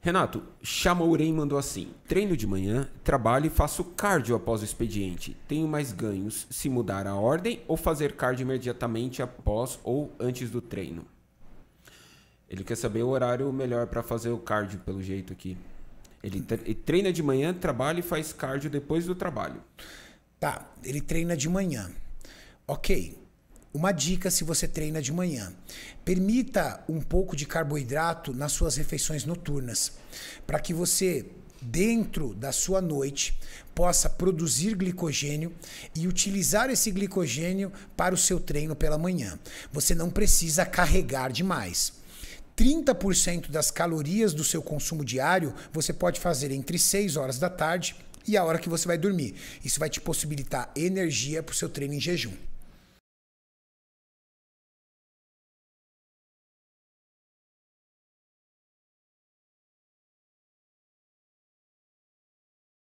Renato, Chamourei mandou assim: treino de manhã, trabalho e faço cardio após o expediente. Tenho mais ganhos se mudar a ordem ou fazer cardio imediatamente após ou antes do treino? Ele quer saber o horário melhor para fazer o cardio, pelo jeito aqui. Ele treina de manhã, trabalha e faz cardio depois do trabalho. Tá, ele treina de manhã. Ok. Uma dica se você treina de manhã: permita um pouco de carboidrato nas suas refeições noturnas, para que você dentro da sua noite possa produzir glicogênio e utilizar esse glicogênio para o seu treino pela manhã. Você não precisa carregar demais. 30% das calorias do seu consumo diário você pode fazer entre 6 horas da tarde e a hora que você vai dormir. Isso vai te possibilitar energia para o seu treino em jejum.